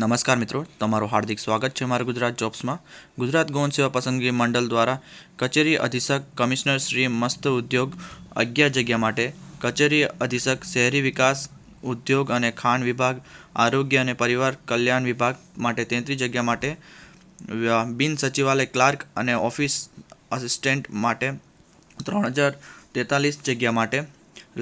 નમસ્કાર મિત્રો તમારું હાર્દિક સ્વાગત છે મારા ગુજરાત જોબ્સમાં ગુજરાત ગૌણ સેવા પસંદગી મંડળ દ્વારા કચેરી અધિક્ષક કમિશનર શ્રી મસ્ત ઉદ્યોગ અગિયાર જગ્યા માટે કચેરી અધિક્ષક શહેરી વિકાસ ઉદ્યોગ અને ખાણ વિભાગ આરોગ્ય અને પરિવાર કલ્યાણ વિભાગ માટે તેત્રીસ જગ્યા માટે બિન સચિવાલય ક્લાર્ક અને ઓફિસ આસિસ્ટન્ટ માટે ત્રણ હજાર તેતાલીસ જગ્યા માટે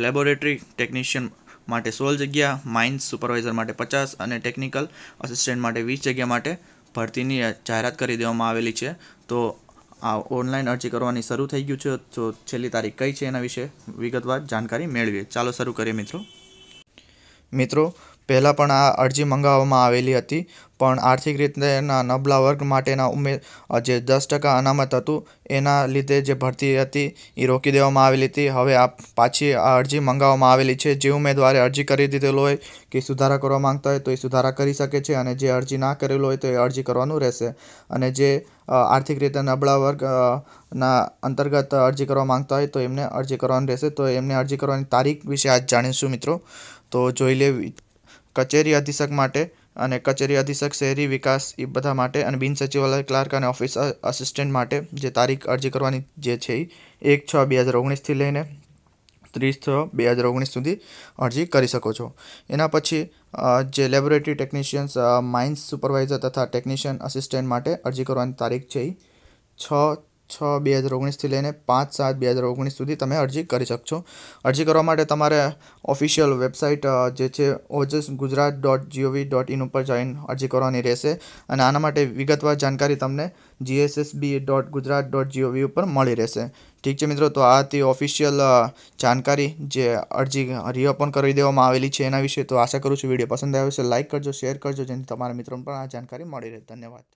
લેબોરેટરી ટેકનિશિયન માટે સોળ જગ્યા માઇન્સ સુપરવાઇઝર માટે પચાસ અને ટેકનિકલ અસિસ્ટન્ટ માટે વીસ જગ્યા માટે ભરતીની જાહેરાત કરી દેવામાં આવેલી છે તો આ ઓનલાઈન અરજી કરવાની શરૂ થઈ ગયું છે તો છેલ્લી તારીખ કઈ છે એના વિશે વિગતવાર જાણકારી મેળવીએ ચાલો શરૂ કરીએ મિત્રો મિત્રો પહેલાં પણ આ અરજી મંગાવવામાં આવેલી હતી પણ આર્થિક રીતેના નબળા વર્ગ માટેના ઉમે જે દસ ટકા અનામત હતું એના લીધે જે ભરતી હતી એ રોકી દેવામાં આવેલી હતી હવે આ પાછી આ અરજી મંગાવવામાં આવેલી છે જે ઉમેદવારે અરજી કરી દીધેલો હોય કે સુધારા કરવા માંગતા હોય તો એ સુધારા કરી શકે છે અને જે અરજી ના કરેલો હોય તો એ અરજી કરવાનું રહેશે અને જે આર્થિક રીતે નબળા વર્ગ ના અંતર્ગત અરજી કરવા માંગતા હોય તો એમને અરજી કરવાની રહેશે તો એમને અરજી કરવાની તારીખ વિશે આજ જાણીશું મિત્રો તો જોઈ લેવી કચેરી અધિક્ષક માટે અને કચેરી અધિક્ષક શહેરી વિકાસ એ બધા માટે અને બિન સચિવાલય ક્લાર્ક અને ઓફિસ અસિસ્ટન્ટ માટે જે તારીખ અરજી કરવાની જે છે એ એક છ બે હજાર ઓગણીસથી લઈને ત્રીસ છ બે હજાર ઓગણીસ સુધી અરજી કરી શકો છો એના પછી જે લેબોરેટરી ટેકનિશિયન્સ માઇન્સ સુપરવાઇઝર તથા ટેકનિશિયન અસિસ્ટન્ટ માટે અરજી કરવાની તારીખ છે એ છ છ બે હજાર ઓગણીસથી લઈને પાંચ સાત બે હજાર ઓગણીસ સુધી તમે અરજી કરી શકશો અરજી કરવા માટે તમારે ઓફિશિયલ વેબસાઇટ જે છે Ojas Gujarat dot GOV dot in ઉપર જઈને અરજી કરવાની રહેશે અને આના માટે વિગતવાર જાણકારી તમને GSSB dot Gujarat dot GOV ઉપર મળી રહેશે ઠીક છે મિત્રો તો આ હતી ઓફિશિયલ જાણકારી જે અરજી રીઓપન કરી દેવામાં આવેલી છે એના વિશે તો આશા કરું છું વિડીયો પસંદ આવ્યો છે લાઇક કરજો શેર કરજો જેથી તમારા મિત્રો પણ આ જાણકારી મળી રહે ધન્યવાદ